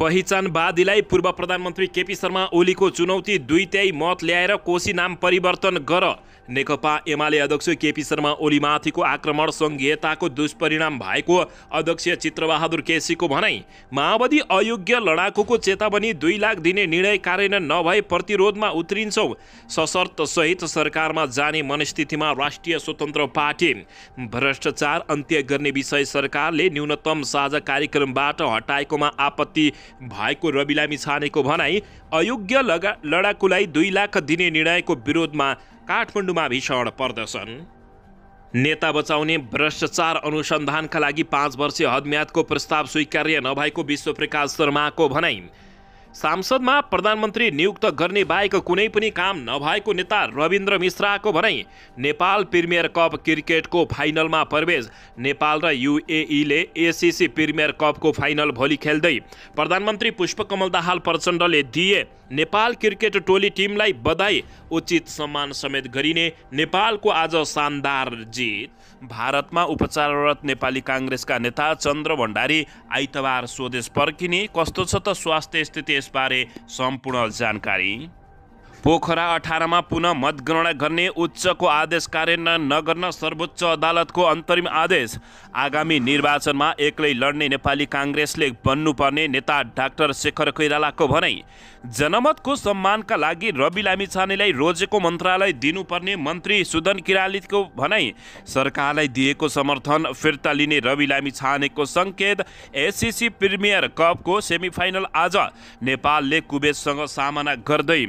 पहिचानवादीलाई पूर्व प्रधानमन्त्री केपी शर्मा ओलीको चुनौती दुई त्याई मत ल्याएर कोशी नाम परिवर्तन गर नेकपा एमाले अध्यक्ष केपी शर्मा ओलीमाथिको आक्रमण सङ्घीयताको दुष्परिणाम भएको अध्यक्ष चित्रबहादुर केसीको भनाइ माओवादी अयोग्य लडाकुको चेतावनी दुई लाख दिने निर्णय कार्यान्वयन नभए प्रतिरोधमा उत्रिन्छौँ सशर्त सहित सरकारमा जाने मनस्थितिमा राष्ट्रिय स्वतन्त्र पार्टी भ्रष्टाचार अन्त्य गर्ने विषय सरकारले न्यूनतम साझा कार्यक्रमबाट हटाएकोमा आपत्ति भएको रवि लामी छानेको भनाई अयोग्य लगा लडाकुलाई दुई लाख दिने निर्णयको विरोधमा काठमाडौँमा भीषण प्रदर्शन नेता बचाउने भ्रष्टाचार अनुसन्धानका लागि पाँच वर्षीय हदम्यादको प्रस्ताव स्वीकार्य नभएको विश्वप्रकाश शर्माको भनाई सांसदमा प्रधानमन्त्री नियुक्त गर्ने बाहेक कुनै पनि काम नभएको नेता रविन्द्र मिश्राको भनाई नेपाल प्रिमियर कप क्रिकेटको फाइनलमा प्रवेश नेपाल र युएईले एसिसी प्रिमियर कपको फाइनल भोलि खेल्दै प्रधानमन्त्री पुष्पकमल दाहाल प्रचण्डले दिए नेपाल क्रिकेट टोली टिमलाई बधाई उचित सम्मान समेत गरिने नेपालको आज शानदार जित भारतमा उपचाररत नेपाली काङ्ग्रेसका नेता चन्द्र भण्डारी आइतबार स्वदेश फर्किने कस्तो छ त स्वास्थ्य स्थिति यसबारे सम्पूर्ण जानकारी पोखरा अठारमा पुनः मतगणना गर्ने उच्चको आदेश कार्यान्वयन नगर्न सर्वोच्च अदालतको अन्तरिम आदेश आगामी निर्वाचनमा एक्लै लड्ने नेपाली काङ्ग्रेसले बन्नुपर्ने नेता डाक्टर शेखर कोइरालाको भनाइ जनमतको सम्मानका लागि रवि लामिछानेलाई रोजेको मन्त्रालय दिनुपर्ने मन्त्री सुदन किरालीको भनाइ सरकारलाई दिएको समर्थन फिर्ता लिने रवि लामिछानेको सङ्केत एसिसी प्रिमियर कपको सेमिफाइनल आज नेपालले कुवेतसँग सामना गर्दै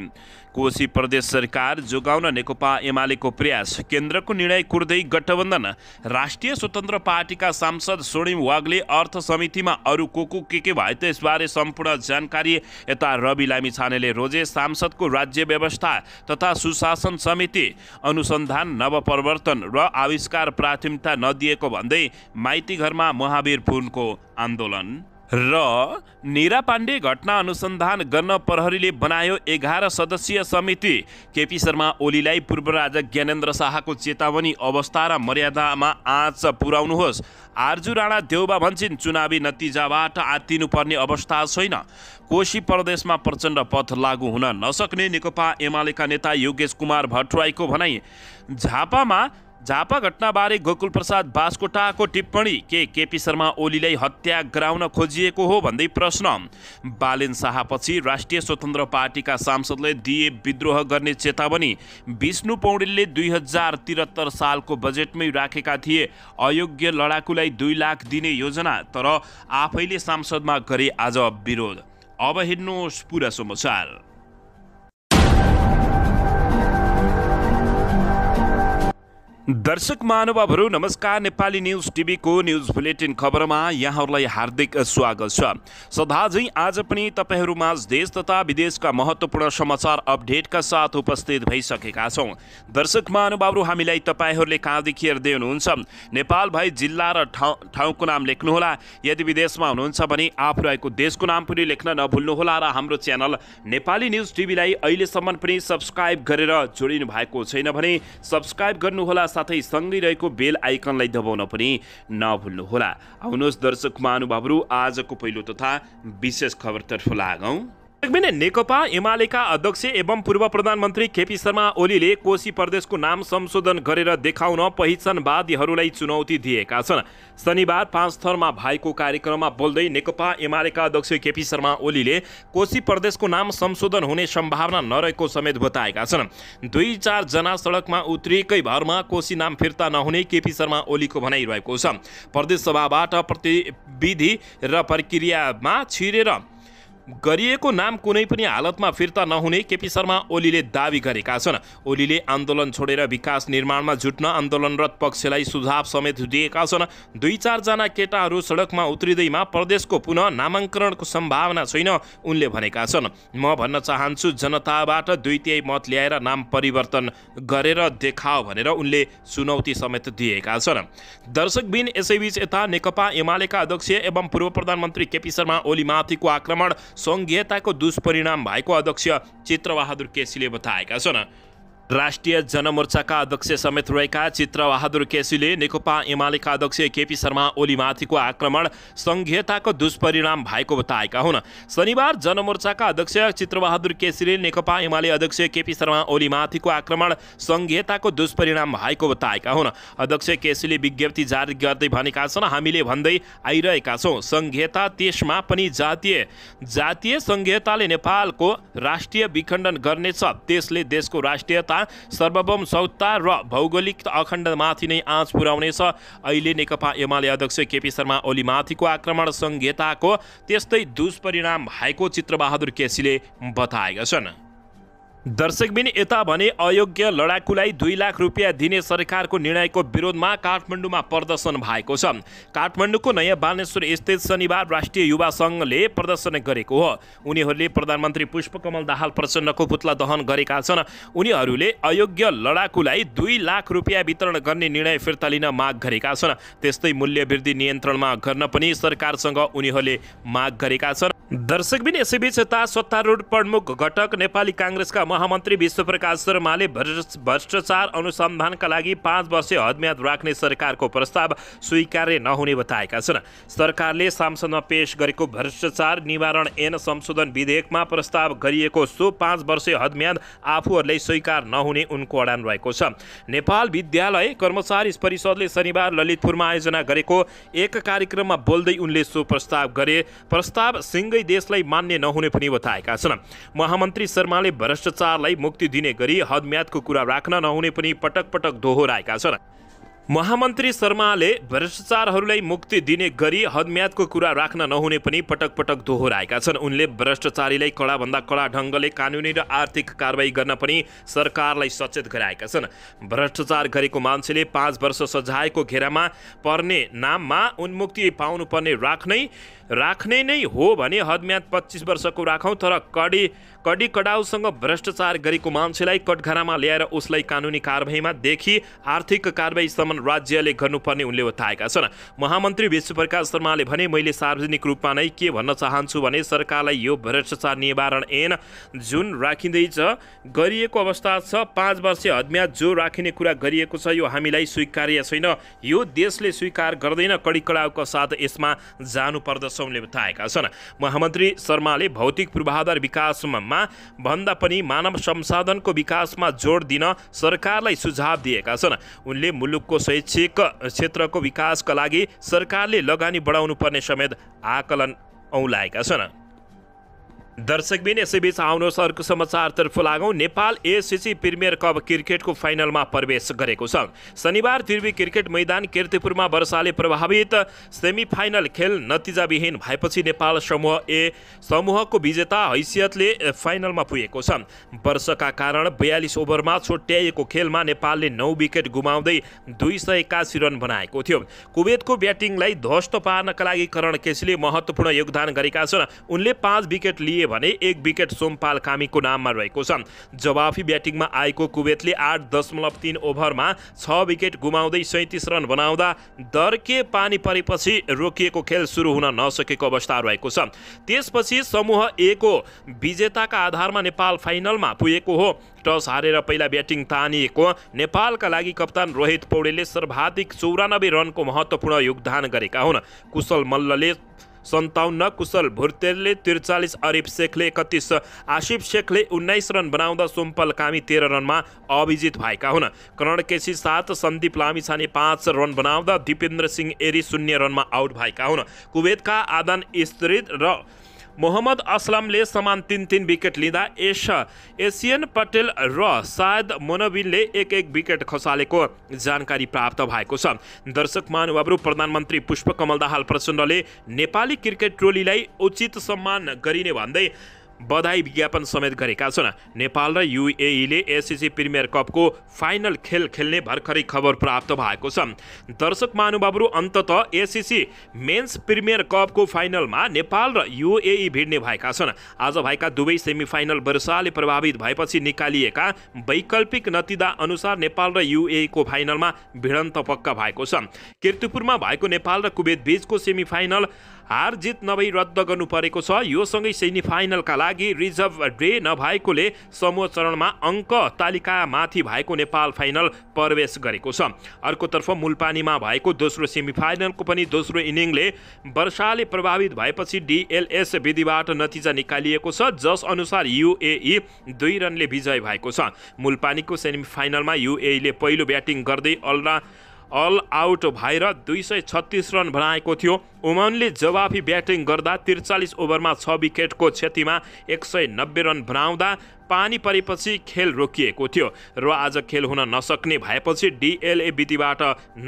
कोशी प्रदेश सरकार जोगाउन नेकपा एमालेको प्रयास केन्द्रको निर्णय कुर्दै गठबन्धन राष्ट्रिय स्वतन्त्र पार्टीका सांसद स्वर्णिम वागले अर्थ समितिमा अरू को को के के भए त यसबारे सम्पूर्ण जानकारी यता रवि लामी छानेले रोजे सांसदको राज्य व्यवस्था तथा सुशासन समिति अनुसन्धान नवपरिवर्तन र आविष्कार प्राथमिकता नदिएको भन्दै माइतीघरमा घरमा महावीर पुनको आन्दोलन र निरा पाण्डे घटना अनुसन्धान गर्न प्रहरीले बनायो एघार सदस्यीय समिति केपी शर्मा ओलीलाई पूर्व राजा ज्ञानेन्द्र शाहको चेतावनी अवस्था र मर्यादामा आँच पुर्याउनुहोस् आर्जु राणा देउबा भन्छन् चुनावी नतिजाबाट आत्तिनुपर्ने अवस्था छैन कोशी प्रदेशमा प्रचण्ड पथ लागू हुन नसक्ने नेकपा एमालेका नेता योगेश कुमार भट्टराईको भनाई झापामा झापा घटनाबारे गोकुल प्रसाद बासकोटाको टिप्पणी के केपी शर्मा ओलीलाई हत्या गराउन खोजिएको हो भन्दै प्रश्न बालेन शाहपछि राष्ट्रिय स्वतन्त्र पार्टीका सांसदले दिए विद्रोह गर्ने चेतावनी विष्णु पौडेलले दुई हजार त्रिहत्तर सालको बजेटमै राखेका थिए अयोग्य लडाकुलाई दुई लाख दिने योजना तर आफैले सांसदमा गरे आज विरोध अब हेर्नुहोस् पुरा समाचार दर्शक महानुभावहरू नमस्कार नेपाली न्युज टिभीको न्युज बुलेटिन खबरमा यहाँहरूलाई हार्दिक स्वागत छ सदाझै आज पनि तपाईँहरूमा देश तथा विदेशका महत्त्वपूर्ण समाचार अपडेटका साथ उपस्थित भइसकेका छौँ दर्शक महानुभावहरू हामीलाई तपाईँहरूले कहाँदेखि हेर्दै हुनुहुन्छ नेपाल भई जिल्ला र ठाउँ ठाउँको नाम लेख्नुहोला यदि विदेशमा हुनुहुन्छ भने आफू रहेको देशको नाम पनि लेख्न नभुल्नुहोला र हाम्रो च्यानल नेपाली न्युज टिभीलाई अहिलेसम्म पनि सब्सक्राइब गरेर जोडिनु भएको छैन भने सब्सक्राइब गर्नुहोला साथै सँगै रहेको बेल आइकनलाई दबाउन पनि नभुल्नुहोला आउनुहोस् दर्शक महानुभावहरू आजको पहिलो तथा विशेष खबरतर्फ लागौँ नेकपा एमालेका अध्यक्ष एवं पूर्व प्रधानमन्त्री केपी शर्मा ओलीले कोशी प्रदेशको नाम संशोधन गरेर देखाउन पहिचानवादीहरूलाई चुनौती दिएका छन् शनिबार पाँच थरमा भएको कार्यक्रममा बोल्दै नेकपा एमालेका अध्यक्ष केपी शर्मा ओलीले कोशी प्रदेशको नाम संशोधन हुने सम्भावना नरहेको समेत बताएका छन् दुई चारजना सडकमा उत्रिएकै भरमा कोशी नाम फिर्ता नहुने केपी शर्मा ओलीको भनाइरहेको छ प्रदेशसभाबाट प्रतिविधि र प्रक्रियामा छिरेर गरिएको नाम कुनै पनि हालतमा फिर्ता नहुने केपी शर्मा ओलीले दावी गरेका छन् ओलीले आन्दोलन छोडेर विकास निर्माणमा जुट्न आन्दोलनरत पक्षलाई सुझाव समेत दिएका छन् दुई चारजना केटाहरू सडकमा उत्रिँदैमा प्रदेशको पुनः नामाङ्करणको सम्भावना छैन उनले भनेका छन् म भन्न चाहन्छु जनताबाट दुई तिहाई मत ल्याएर नाम परिवर्तन गरेर देखाओ भनेर उनले चुनौती समेत दिएका छन् दर्शकबिन यसैबीच यता नेकपा एमालेका अध्यक्ष एवं पूर्व प्रधानमन्त्री केपी शर्मा ओलीमाथिको आक्रमण सङ्घीयताको दुष्परिणाम भएको अध्यक्ष चित्रबहादुर केसीले बताएका छन् राष्ट्रिय जनमोर्चाका अध्यक्ष समेत रहेका चित्रबहादुर केसीले नेकपा एमालेका अध्यक्ष केपी शर्मा ओलीमाथिको आक्रमण सङ्घीयताको दुष्परिणाम भएको बताएका हुन् शनिबार जनमोर्चाका अध्यक्ष चित्रबहादुर केसीले नेकपा एमाले अध्यक्ष केपी शर्मा ओलीमाथिको आक्रमण सङ्घीयताको दुष्परिणाम भएको बताएका हुन् अध्यक्ष केसीले विज्ञप्ति जारी गर्दै भनेका छन् हामीले भन्दै आइरहेका छौँ सङ्घीयता त्यसमा पनि जातीय जातीय सङ्घीयताले नेपालको राष्ट्रिय विखण्डन गर्नेछ त्यसले देशको राष्ट्रियता सर्वभौम सौता र भौगोलिक अखण्डमाथि नै आँच पुर्याउनेछ अहिले नेकपा एमाले अध्यक्ष केपी शर्मा ओलीमाथिको आक्रमण संहिताको त्यस्तै दुष्परिणाम भएको चित्रबहादुर केसीले बताएका छन् दर्शकबिन यता भने अयोग्य लडाकुलाई दुई लाख रुपियाँ दिने सरकारको निर्णयको विरोधमा काठमाडौँमा प्रदर्शन भएको छ काठमाडौँको नयाँ बानेश्वर स्थित शनिबार राष्ट्रिय युवा सङ्घले प्रदर्शन गरेको हो उनीहरूले प्रधानमन्त्री पुष्पकमल दाहाल प्रचण्डको पुतला दहन गरेका छन् उनीहरूले अयोग्य लडाकुलाई दुई लाख रुपियाँ वितरण गर्ने निर्णय फिर्ता लिन माग गरेका छन् त्यस्तै मूल्यवृद्धि नियन्त्रणमा गर्न पनि सरकारसँग उनीहरूले माग गरेका छन् दर्शकबिन यसैबीच यता सत्तारूढ प्रमुख घटक नेपाली काङ्ग्रेसका महामन्त्री विश्वप्रकाश शर्माले भ्रष्टाचार अनुसन्धानका लागि पाँच वर्ष हदम्याद राख्ने सरकारको प्रस्ताव स्वीकार्य नहुने बताएका छन् सरकारले सांसदमा पेश गरेको भ्रष्टाचार निवारण एन संशोधन विधेयकमा प्रस्ताव गरिएको सो पाँच वर्ष हदम्याद आफूहरूले स्वीकार नहुने उनको अडान रहेको छ नेपाल विद्यालय कर्मचारी परिषदले शनिबार ललितपुरमा आयोजना गरेको एक कार्यक्रममा बोल्दै उनले सो प्रस्ताव गरे प्रस्ताव सिङ्गै गर्दै देशलाई मान्ने नहुने पनि बताएका छन् महामन्त्री शर्माले भ्रष्टाचारलाई मुक्ति दिने गरी हदम्यादको कुरा राख्न नहुने पनि पटक पटक दोहोऱ्याएका छन् महामन्त्री शर्माले भ्रष्टाचारहरूलाई मुक्ति दिने गरी हदम्यादको कुरा राख्न नहुने पनि पटक पटक दोहोऱ्याएका छन् उनले भ्रष्टाचारीलाई कडाभन्दा कडा ढङ्गले कानुनी र आर्थिक कारवाही गर्न पनि सरकारलाई सचेत गराएका छन् भ्रष्टाचार गरेको मान्छेले पाँच वर्ष सजायको घेरामा पर्ने नाममा उन्मुक्ति पाउनुपर्ने राख्नै राख्ने नै हो भने हदम्याद पच्चिस वर्षको राखौँ तर कडी कडी कडाउसँग भ्रष्टाचार गरेको मान्छेलाई कटघरामा ल्याएर उसलाई कानुनी कारवाहीमा देखि आर्थिक कारवाहीसम्म राज्यले गर्नुपर्ने उनले बताएका छन् महामन्त्री विश्वप्रकाश शर्माले भने मैले सार्वजनिक रूपमा नै के भन्न चाहन्छु भने सरकारलाई यो भ्रष्टाचार निवारण ऐन जुन राखिँदैछ गरिएको अवस्था छ पाँच वर्ष हदम्याद जो राखिने कुरा गरिएको छ यो हामीलाई स्वीकार्य छैन यो देशले स्वीकार गर्दैन कडी कडाउको साथ यसमा जानुपर्दछ सोमले बताएका छन् महामन्त्री शर्माले भौतिक पूर्वाधार विकासमा भन्दा पनि मानव संसाधनको विकासमा जोड दिन सरकारलाई सुझाव दिएका छन् उनले मुलुकको शैक्षिक क्षेत्रको विकासका लागि सरकारले लगानी पर्ने समेत आकलन औलाएका छन् दर्शकबिन यसैबीच आउनुहोस् अर्को समाचारतर्फ लागौँ नेपाल एसिसी प्रिमियर कप क्रिकेटको फाइनलमा प्रवेश गरेको छ शनिबार त्रिवी क्रिकेट मैदान किर्तिपुरमा वर्षाले प्रभावित सेमी फाइनल खेल नतिजाविहीन भएपछि नेपाल समूह ए समूहको विजेता हैसियतले फाइनलमा पुगेको छ वर्षका कारण बयालिस ओभरमा छोट्याइएको खेलमा नेपालले नौ विकेट गुमाउँदै दुई सय एकासी रन बनाएको थियो कुवेतको ब्याटिङलाई ध्वस्त पार्नका लागि करण केसीले महत्त्वपूर्ण योगदान गरेका छन् उनले पाँच विकेट लिए भने एक विकेट सोमपाल कामीको नाममा रहेको छ जवाफी ब्याटिङमा आएको कुवेतले आठ दशमलव तिन ओभरमा छ विकेट गुमाउँदै सैतिस रन बनाउँदा दर्के पानी परेपछि रोकिएको खेल सुरु हुन नसकेको अवस्था रहेको छ त्यसपछि समूह एको विजेताका आधारमा नेपाल फाइनलमा पुगेको हो टस हारेर पहिला ब्याटिङ तानिएको नेपालका लागि कप्तान रोहित पौडेलले सर्वाधिक चौरानब्बे रनको महत्त्वपूर्ण योगदान गरेका हुन् कुशल मल्लले सन्ताउन्न कुशल भुर्तेरले त्रिचालिस अरिप शेखले एकतिस आसिफ शेखले उन्नाइस रन बनाउँदा सोम्पल कामी तेह्र रनमा अभिजित भएका हुन् करण केसी सात सन्दीप लामिछाने पाँच रन बनाउँदा दिपेन्द्र सिंह एरी शून्य रनमा आउट भएका हुन् कुवेतका आदान स्त्रित र मोहम्मद असलमले समान तिन तिन विकेट लिँदा एस एसियन पटेल र सायद मोनोविनले एक एक विकेट खसालेको जानकारी प्राप्त भएको छ दर्शक महानुभावहरू प्रधानमन्त्री पुष्पकमल दाहाल प्रचण्डले नेपाली क्रिकेट टोलीलाई उचित सम्मान गरिने भन्दै बधाई विज्ञापन समेत गरेका छन् नेपाल र युएईले एसिसी प्रिमियर कपको फाइनल खेल खेल्ने भर्खरै खबर प्राप्त भएको छ दर्शक महानुभावहरू अन्तत एसिसी मेन्स प्रिमियर कपको फाइनलमा नेपाल र युएई भिड्ने भएका छन् आज भएका दुवै सेमिफाइनल वर्षाले प्रभावित भएपछि निकालिएका वैकल्पिक नतिदा अनुसार नेपाल र युएईको फाइनलमा भिडन्त पक्का भएको छ किर्तिपुरमा भएको नेपाल र कुवेत बीचको सेमिफाइनल हार जित नभई रद्द गर्नु परेको छ योसँगै सेमिफाइनलका लागि रिजर्भ डे नभएकोले समूह चरणमा अङ्क तालिकामाथि भएको नेपाल फाइनल प्रवेश गरेको छ अर्कोतर्फ मूलपानीमा भएको दोस्रो सेमिफाइनलको पनि दोस्रो इनिङले वर्षाले प्रभावित भएपछि डिएलएस विधिबाट नतिजा निकालिएको छ जस अनुसार युएई दुई रनले विजय भएको छ मूलपानीको सेमिफाइनलमा युएईले पहिलो ब्याटिङ गर्दै अल अल आउट भएर दुई सय छत्तिस रन बनाएको थियो ओमनले जवाफी ब्याटिङ गर्दा त्रिचालिस ओभरमा छ विकेटको क्षतिमा एक सय नब्बे रन बनाउँदा पानी परेपछि खेल रोकिएको थियो र आज खेल हुन नसक्ने भएपछि डिएलए विधिबाट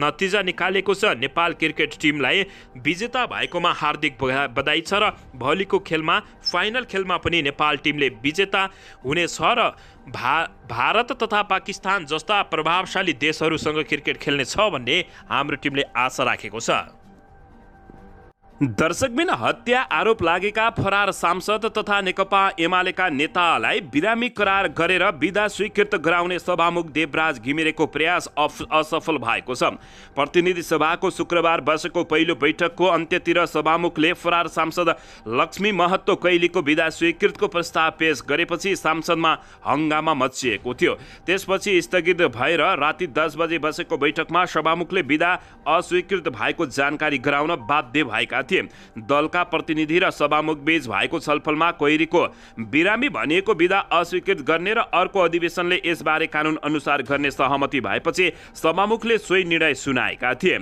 नतिजा निकालेको छ नेपाल क्रिकेट टिमलाई विजेता भएकोमा हार्दिक बधाई छ र भोलिको खेलमा फाइनल खेलमा पनि नेपाल टिमले विजेता हुनेछ र भा भारत तथा पाकिस्तान जस्ता प्रभावशाली देशहरूसँग क्रिकेट खेल्नेछ भन्ने हाम्रो टिमले आशा राखेको छ दर्शकबिन हत्या आरोप लागेका फरार सांसद तथा नेकपा एमालेका नेतालाई बिरामी करार गरेर विदा स्वीकृत गराउने सभामुख देवराज घिमिरेको प्रयास असफल भएको छ प्रतिनिधि सभाको शुक्रबार बसेको पहिलो बैठकको अन्त्यतिर सभामुखले फरार सांसद लक्ष्मी महत्तो कैलीको विदा स्वीकृतको प्रस्ताव पेश गरेपछि सांसदमा हङ्गामा मचिएको थियो त्यसपछि स्थगित भएर राति दस बजे बसेको बैठकमा सभामुखले विदा अस्वीकृत भएको जानकारी गराउन बाध्य भएका थिए दलका प्रतिनिधि र बीच भएको छलफलमा कोइरीको बिरामी भनिएको विधा अस्वीकृत गर्ने र अर्को अधिवेशनले यसबारे कानुन अनुसार गर्ने सहमति भएपछि सभामुखले सोही निर्णय सुनाएका थिए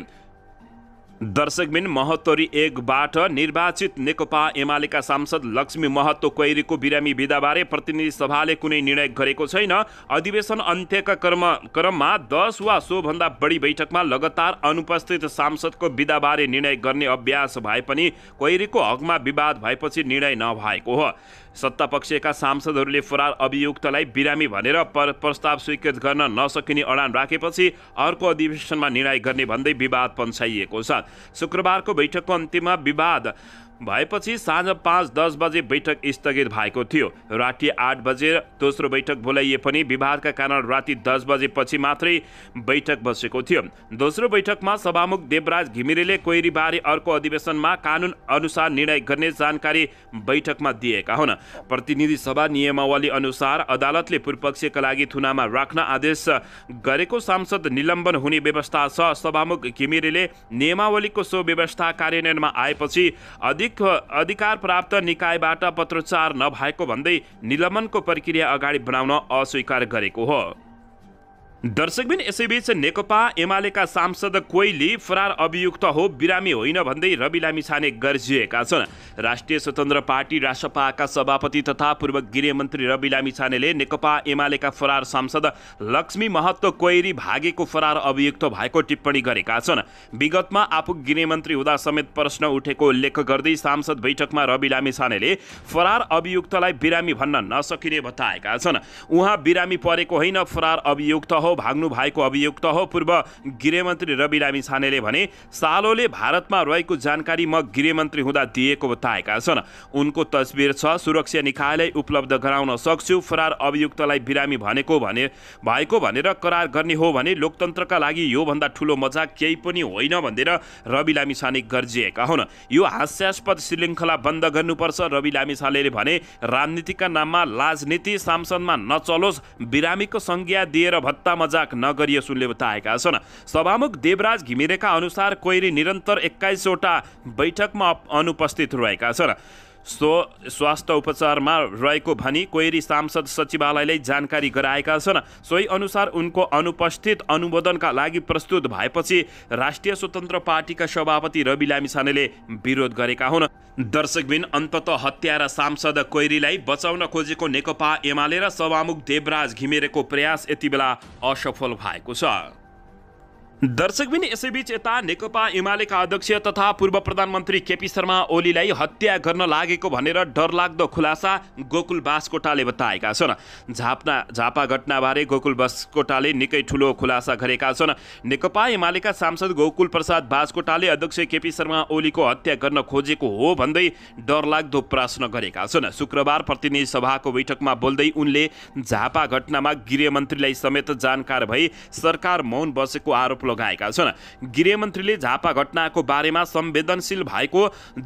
दर्शकबिन महतोरी एकबाट निर्वाचित नेकपा एमालेका सांसद लक्ष्मी महतो कोइरीको बिरामी विधाबारे प्रतिनिधि सभाले कुनै निर्णय गरेको छैन अधिवेशन अन्त्यका क्रम क्रममा दस वा सोभन्दा बढी बैठकमा लगातार अनुपस्थित सांसदको विधाबारे निर्णय गर्ने अभ्यास भए पनि कोइरीको हकमा विवाद भएपछि निर्णय नभएको हो सत्तापक्षका सांसदहरूले फरार अभियुक्तलाई बिरामी भनेर पर प्रस्ताव स्वीकृत गर्न नसकिने अडान राखेपछि अर्को अधिवेशनमा निर्णय गर्ने भन्दै विवाद पन्छाइएको छ शुक्रबारको बैठकको अन्तिममा विवाद भएपछि साँझ पाँच दस बजे बैठक स्थगित भएको थियो राति आठ बजे दोस्रो बैठक बोलाइए पनि विवादका कारण राति दस बजेपछि मात्रै बैठक बसेको थियो दोस्रो बैठकमा सभामुख देवराज घिमिरेले कोइरीबारे अर्को अधिवेशनमा कानुन अनुसार निर्णय गर्ने जानकारी बैठकमा दिएका हुन् प्रतिनिधि सभा नियमावली अनुसार अदालतले पूर्वपक्षका लागि थुनामा राख्न आदेश गरेको सांसद निलम्बन हुने व्यवस्था छ सभामुख घिमिरेले नियमावलीको सो व्यवस्था कार्यान्वयनमा आएपछि अधिक अधिकार प्राप्त निकायबाट पत्रचार नभएको भन्दै निलम्बनको प्रक्रिया अगाडि बढाउन अस्वीकार गरेको हो दर्शकबिन यसैबीच नेकपा एमालेका सांसद कोइली फरार अभियुक्त हो बिरामी होइन भन्दै रवि लामिछाने गर्जिएका छन् राष्ट्रिय स्वतन्त्र पार्टी रासपाका सभापति तथा पूर्व गृहमन्त्री रवि लामिछानेले नेकपा एमालेका फरार सांसद लक्ष्मी महत्त्व कोइरी भागेको फरार अभियुक्त भएको टिप्पणी गरेका छन् विगतमा आफू गृहमन्त्री हुँदा समेत प्रश्न उठेको उल्लेख गर्दै सांसद बैठकमा रवि लामिछानेले फरार अभियुक्तलाई बिरामी भन्न नसकिने बताएका छन् उहाँ बिरामी परेको होइन फरार अभियुक्त हो हो भाग्नु भएको अभियुक्त हो पूर्व गृहमन्त्री रवि लामी छानेले भने सालोले भारतमा रहेको जानकारी म गृहमन्त्री हुँदा दिएको बताएका छन् उनको तस्बिर छ सुरक्षा निकायले उपलब्ध गराउन सक्छु फरार अभियुक्तलाई बिरामी भनेको भने भएको भनेर करार गर्ने हो भने लोकतन्त्रका लागि योभन्दा ठुलो मजाक केही पनि होइन भनेर रवि लामिछाने गर्जिएका हुन् यो हास्यास्पद श्रृङ्खला बन्द गर्नुपर्छ रवि लामिछानेले भने राजनीतिका नाममा राजनीति सांसदमा नचलोस् बिरामीको संज्ञा दिएर भत्ता मजाक नगरिए सुनले बताएका छन् सभामुख देवराज घिमिरेका अनुसार कोइरी निरन्तर एक्काइसवटा बैठकमा अनुपस्थित रहेका छन् सो स्वास्थ्य उपचारमा रहेको भनी कोइरी सांसद सचिवालयले जानकारी गराएका छन् सोही अनुसार उनको अनुपस्थित अनुमोदनका लागि प्रस्तुत भएपछि राष्ट्रिय स्वतन्त्र पार्टीका सभापति रवि लामिसानेले विरोध गरेका हुन् दर्शकबिन अन्तत हत्या सांसद कोइरीलाई बचाउन खोजेको नेकपा एमाले र सभामुख देवराज घिमिरेको प्रयास यति बेला असफल भएको छ दर्शकबिन यसैबीच यता नेकपा एमालेका अध्यक्ष तथा पूर्व प्रधानमन्त्री केपी शर्मा ओलीलाई हत्या गर्न लागेको भनेर डरलाग्दो खुलासा गोकुल बासकोटाले बताएका छन् झापना झापा घटनाबारे गोकुल बासकोटाले निकै ठुलो खुलासा गरेका छन् नेकपा एमालेका सांसद गोकुल प्रसाद बासकोटाले अध्यक्ष केपी शर्मा ओलीको हत्या गर्न खोजेको हो भन्दै डरलाग्दो प्रश्न गरेका छन् शुक्रबार प्रतिनिधि सभाको बैठकमा बोल्दै उनले झापा घटनामा गृहमन्त्रीलाई समेत जानकार भई सरकार मौन बसेको आरोप लगाएका छन् गृहमन्त्रीले झापा घटनाको बारेमा संवेदनशील भएको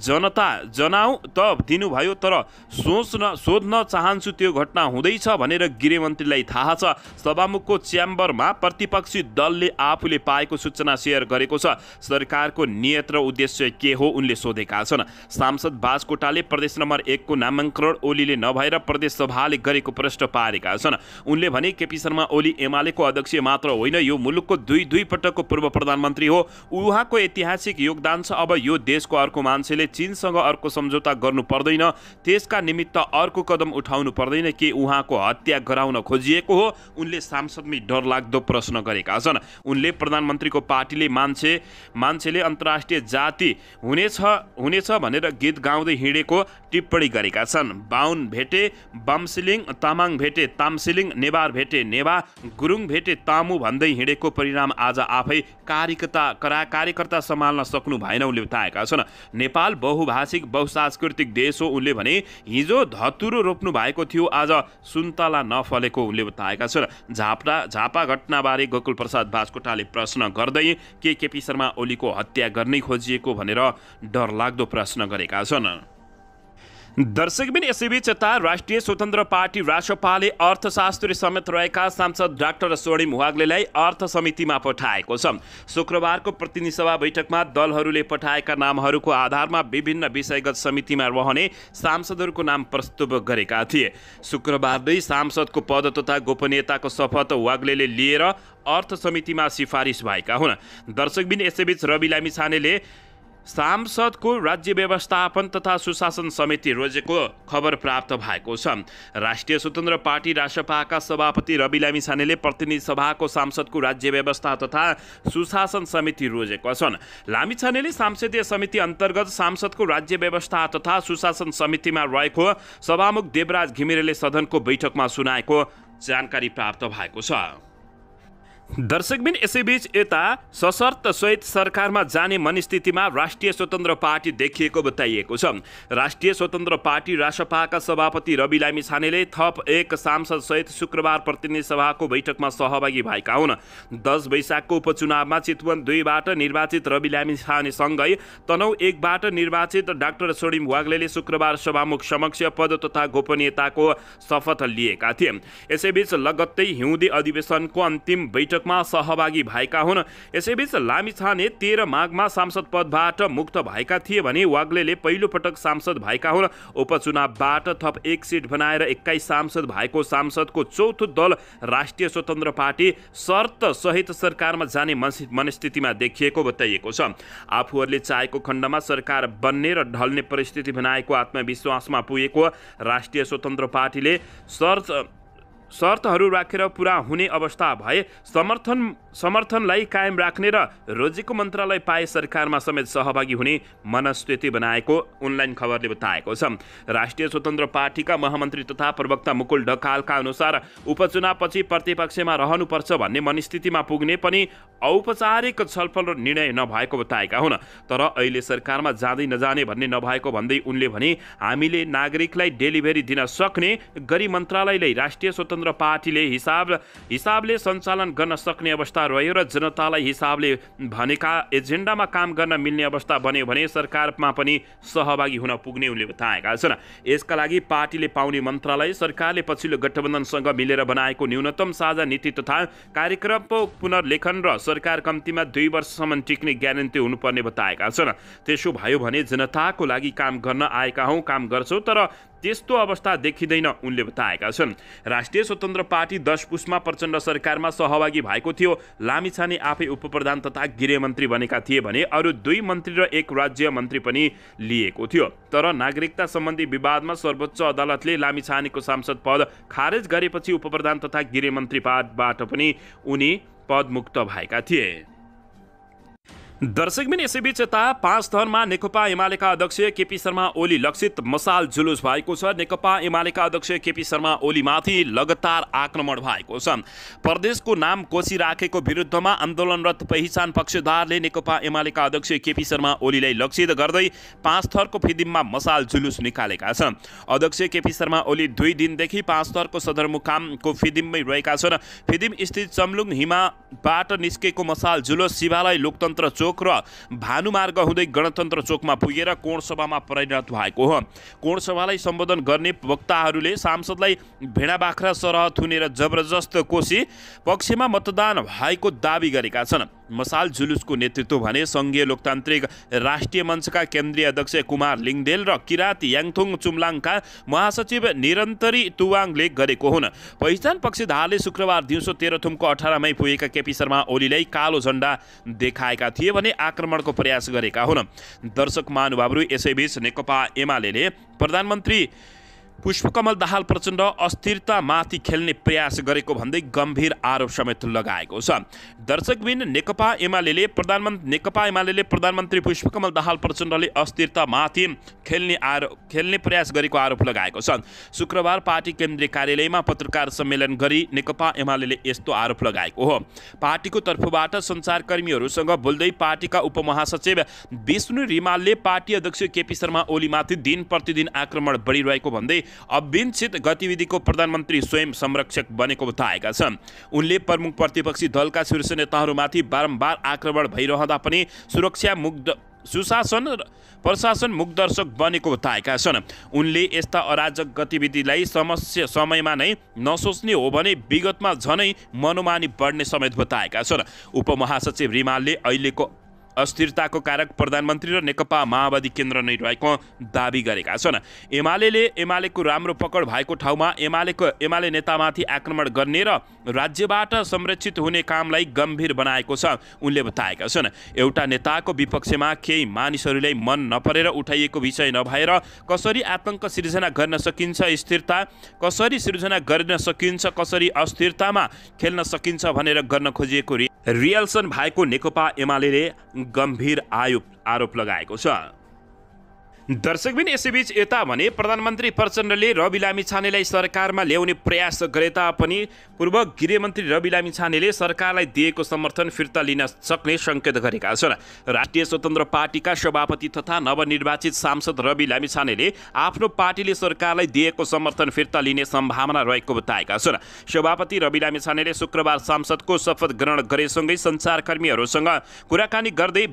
जनता जनाउ त दिनुभयो तर सोच्न सोध्न चाहन्छु त्यो घटना हुँदैछ भनेर गृहमन्त्रीलाई थाहा छ सभामुखको च्याम्बरमा प्रतिपक्षी दलले आफूले पाएको सूचना सेयर गरेको छ सरकारको नियत र उद्देश्य के हो उनले सोधेका छन् सांसद बासकोटाले प्रदेश नम्बर एकको नामाङ्करण ओलीले नभएर प्रदेश सभाले गरेको प्रश्न पारेका छन् उनले भने केपी शर्मा ओली एमालेको अध्यक्ष मात्र होइन यो मुलुकको दुई दुई पटक भारतको पूर्व प्रधानमन्त्री हो उहाँको ऐतिहासिक योगदान छ अब यो देशको अर्को मान्छेले चिनसँग अर्को सम्झौता गर्नु पर्दैन त्यसका निमित्त अर्को कदम उठाउनु पर्दैन के उहाँको हत्या गराउन खोजिएको हो उनले सांसदमै डरलाग्दो प्रश्न गरेका छन् उनले प्रधानमन्त्रीको पार्टीले मान्छे मान्छेले अन्तर्राष्ट्रिय जाति हुनेछ हुनेछ भनेर गीत गाउँदै हिँडेको टिप्पणी गरेका छन् बाहुन भेटे बम्सिलिङ तामाङ भेटे तामसिलिङ नेवार भेटे नेवा गुरुङ भेटे तामु भन्दै हिँडेको परिणाम आज आफै कार्यकर्ता करा कार्यकर्ता सम्हाल्न सक्नु भएन उनले बताएका छन् नेपाल बहुभाषिक बहुसांस्कृतिक देश हो उनले भने हिजो धतुरो रोप्नु भएको थियो आज सुन्तला नफलेको उनले बताएका छन् झापा झापा घटनाबारे गोकुल प्रसाद बासकोटाले प्रश्न गर्दै के केपी शर्मा ओलीको हत्या गर्नै खोजिएको भनेर डरलाग्दो प्रश्न गरेका छन् दर्शकबिन यसैबीच यता राष्ट्रिय स्वतन्त्र पार्टी रासपाले अर्थशास्त्री समेत रहेका सांसद डाक्टर स्वर्णिम वाग्लेलाई अर्थ समितिमा पठाएको छ शुक्रबारको प्रतिनिधि सभा बैठकमा दलहरूले पठाएका नामहरूको आधारमा विभिन्न विषयगत समितिमा रहने सांसदहरूको नाम प्रस्तुत गरेका थिए शुक्रबार नै सांसदको पद तथा गोपनीयताको शपथ वाग्लेले लिएर अर्थ समितिमा सिफारिस भएका हुन् दर्शकबिन यसैबीच रवि लामिछानेले सांसदको राज्य व्यवस्थापन तथा सुशासन समिति रोजेको खबर प्राप्त भएको छ राष्ट्रिय स्वतन्त्र पार्टी राष्ट्रपाका सभापति रवि लामिछानेले प्रतिनिधि सभाको सांसदको राज्य व्यवस्था तथा सुशासन समिति रोजेका छन् लामिछानेले सांसदीय समिति अन्तर्गत सांसदको राज्य व्यवस्था तथा सुशासन समितिमा रहेको सभामुख देवराज घिमिरेले सदनको बैठकमा सुनाएको जानकारी प्राप्त भएको छ दर्शकबिन यसैबीच यता सशर्त सहित सरकारमा जाने मनस्थितिमा राष्ट्रिय स्वतन्त्र पार्टी देखिएको बताइएको छ राष्ट्रिय स्वतन्त्र पार्टी रासपाका सभापति रवि लामी छानेले थप एक सांसद सहित शुक्रबार प्रतिनिधि सभाको बैठकमा सहभागी भएका हुन् दस वैशाखको उपचुनावमा चितवन दुईबाट निर्वाचित रवि लामी छानेसँगै तनौ एकबाट निर्वाचित डाक्टर सोडिम वाग्ले शुक्रबार सभामुख समक्ष पद तथा गोपनीयताको शपथ लिएका थिए यसैबीच लगत्तै हिउँदी अधिवेशनको अन्तिम बैठक बैठकमा सहभागी भएका हुन् यसैबीच लामिछाने तेह्र माघमा सांसद पदबाट मुक्त भएका थिए भने वाग्लेले पहिलो पटक सांसद भएका हुन् उपचुनावबाट थप एक सिट बनाएर एक्काइस सांसद भएको सांसदको चौथो दल राष्ट्रिय स्वतन्त्र पार्टी शर्त सहित सरकारमा जाने मनस्थितिमा देखिएको बताइएको छ आफूहरूले चाहेको खण्डमा सरकार बन्ने र ढल्ने परिस्थिति बनाएको आत्मविश्वासमा पुगेको राष्ट्रिय स्वतन्त्र पार्टीले सर्च शर्तहरू राखेर पुरा हुने अवस्था भए समर्थन समर्थनलाई कायम राख्ने र रोजीको मन्त्रालय पाए सरकारमा समेत सहभागी हुने मनस्थिति बनाएको अनलाइन खबरले बताएको छ राष्ट्रिय स्वतन्त्र पार्टीका महामन्त्री तथा प्रवक्ता मुकुल ढकालका अनुसार उपचुनावपछि प्रतिपक्षमा रहनुपर्छ भन्ने मनस्थितिमा पुग्ने पनि औपचारिक छलफल र निर्णय नभएको बताएका हुन् तर अहिले सरकारमा जाँदै नजाने भन्ने नभएको भन्दै उनले भने हामीले नागरिकलाई डेलिभरी दिन सक्ने गरी मन्त्रालयले राष्ट्रिय स्वतन्त्र र पार्टीले हिसाब हिसाबले सञ्चालन गर्न सक्ने अवस्था रह्यो र जनतालाई हिसाबले भनेका एजेन्डामा काम गर्न मिल्ने अवस्था बन्यो भने सरकारमा पनि सहभागी हुन पुग्ने उनले बताएका छन् यसका लागि पार्टीले पाउने मन्त्रालय सरकारले पछिल्लो गठबन्धनसँग मिलेर बनाएको न्यूनतम साझा नीति तथा कार्यक्रमको पुनर्लेखन र सरकार कम्तीमा दुई वर्षसम्म टिक्ने ग्यारेन्टी हुनुपर्ने बताएका छन् त्यसो भयो भने जनताको लागि काम गर्न आएका हौँ काम गर्छौँ तर त्यस्तो अवस्था देखिँदैन उनले बताएका छन् राष्ट्रिय स्वतन्त्र पार्टी दस प्रचण्ड सरकारमा सहभागी भएको थियो लामिछाने आफै उपप्रधान तथा गृहमन्त्री बनेका थिए भने अरू दुई मन्त्री र एक राज्य मन्त्री पनि लिएको थियो तर नागरिकता सम्बन्धी विवादमा सर्वोच्च अदालतले लामिछानेको सांसद पद खारेज गरेपछि उपप्रधान तथा गृहमन्त्री पदबाट पनि उनी पदमुक्त भएका थिए दर्शकबिन यसैबीच यता पाँच थरमा नेकपा एमालेका अध्यक्ष केपी शर्मा ओली लक्षित मसाल जुलुस भएको छ नेकपा एमालेका अध्यक्ष केपी शर्मा ओलीमाथि लगातार आक्रमण भएको छ प्रदेशको नाम कोसी राखेको विरुद्धमा आन्दोलनरत पहिचान पक्षधारले नेकपा एमालेका अध्यक्ष केपी शर्मा ओलीलाई लक्षित गर्दै पाँच थरको फिदिममा मसाल जुलुस निकालेका छन् अध्यक्ष केपी शर्मा ओली दुई दिनदेखि पाँच थरको सदरमुकामको फिदिममै रहेका छन् फिदिम स्थित चमलुङ हिमाबाट निस्केको मसाल जुलुस शिवालय लोकतन्त्र चोक चोक र भानुमार्ग हुँदै गणतन्त्र चोकमा पुगेर कोणसभामा परिणत भएको हो कोणसभालाई सम्बोधन गर्ने वक्ताहरूले सांसदलाई भेडा बाख्रा सरह थुनेर जबरजस्त कोसी पक्षमा मतदान भएको दावी गरेका छन् मसाल जुलुसको नेतृत्व भने सङ्घीय लोकतान्त्रिक राष्ट्रिय मञ्चका केन्द्रीय अध्यक्ष कुमार लिङदेल र किराँत याङथुङ चुम्लाङका महासचिव निरन्तरी तुवाङले गरेको हुन् पहिचान पक्षधारले शुक्रबार दिउँसो थुमको अठारमै पुगेका केपी शर्मा ओलीलाई कालो झन्डा देखाएका थिए भने आक्रमणको प्रयास गरेका हुन् दर्शक महानुभावहरू यसैबीच नेकपा एमाले प्रधानमन्त्री पुष्पकमल दाहाल प्रचण्ड अस्थिरतामाथि खेल्ने प्रयास गरेको भन्दै गम्भीर आरोप समेत लगाएको छ दर्शकबिन नेकपा एमाले प्रधानमन्त्री नेकपा एमाले प्रधानमन्त्री पुष्पकमल दाहाल प्रचण्डले अस्थिरतामाथि खेल्ने आरोप खेल्ने प्रयास गरेको आरोप लगाएको छ शुक्रबार पार्टी केन्द्रीय कार्यालयमा पत्रकार सम्मेलन गरी नेकपा एमाले यस्तो आरोप लगाएको हो पार्टीको तर्फबाट सञ्चारकर्मीहरूसँग बोल्दै पार्टीका उपमहासचिव विष्णु रिमालले पार्टी अध्यक्ष केपी शर्मा ओलीमाथि दिन प्रतिदिन आक्रमण बढिरहेको भन्दै अविन्सित गतिविधिको प्रधानमन्त्री स्वयं संरक्षक बनेको बताएका छन् उनले प्रमुख प्रतिपक्षी दलका शीर्ष नेताहरूमाथि बारम्बार आक्रमण भइरहँदा पनि सुरक्षा मुग्ध सुशासन प्रशासन मुखदर्शक बनेको बताएका छन् उनले यस्ता अराजक गतिविधिलाई समस्या समयमा नै नसोच्ने हो भने विगतमा झनै मनोमानी बढ्ने समेत बताएका छन् उपमहासचिव रिमालले अहिलेको अस्थिरताको कारक प्रधानमन्त्री र नेकपा माओवादी केन्द्र नै रहेको दावी गरेका छन् एमाले एमालेको राम्रो पकड भएको ठाउँमा एमालेको एमाले नेतामाथि आक्रमण गर्ने र राज्यबाट संरक्षित हुने कामलाई गम्भीर बनाएको छ उनले बताएका छन् एउटा नेताको विपक्षमा केही मानिसहरूले मन नपरेर उठाइएको विषय नभएर कसरी आतंक सिर्जना गर्न सकिन्छ स्थिरता कसरी सिर्जना गर्न सकिन्छ कसरी अस्थिरतामा खेल्न सकिन्छ भनेर गर्न खोजिएको रियल्सन भएको नेकपा एमाले गम्भीर आयो आरोप लगाएको छ दर्शकबिन यसैबीच यता भने प्रधानमन्त्री प्रचण्डले रवि लामी छानेलाई सरकारमा ल्याउने प्रयास गरे तापनि पूर्व गृहमन्त्री रवि लामी छानेले सरकारलाई दिएको समर्थन फिर्ता लिन सक्ने सङ्केत गरेका छन् राष्ट्रिय स्वतन्त्र पार्टीका सभापति तथा नवनिर्वाचित सांसद रवि लामी छानेले आफ्नो पार्टीले सरकारलाई दिएको समर्थन फिर्ता लिने सम्भावना रहेको बताएका छन् सभापति रवि लामी छानेले शुक्रबार सांसदको शपथ ग्रहण गरेसँगै सञ्चारकर्मीहरूसँग कुराकानी गर्दै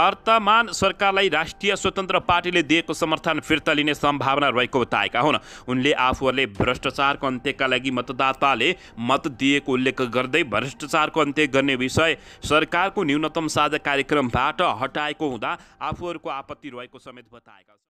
वर्तमान सरकारलाई राष्ट्रिय स्वतन्त्र र पार्टीले दिएको समर्थन फिर्ता लिने सम्भावना रहेको बताएका हुन् उनले आफूहरूले भ्रष्टाचारको अन्त्यका लागि मतदाताले मत दिएको उल्लेख गर्दै भ्रष्टाचारको अन्त्य गर्ने विषय सरकारको न्यूनतम साझा कार्यक्रमबाट हटाएको हुँदा आफूहरूको आपत्ति रहेको समेत बताएका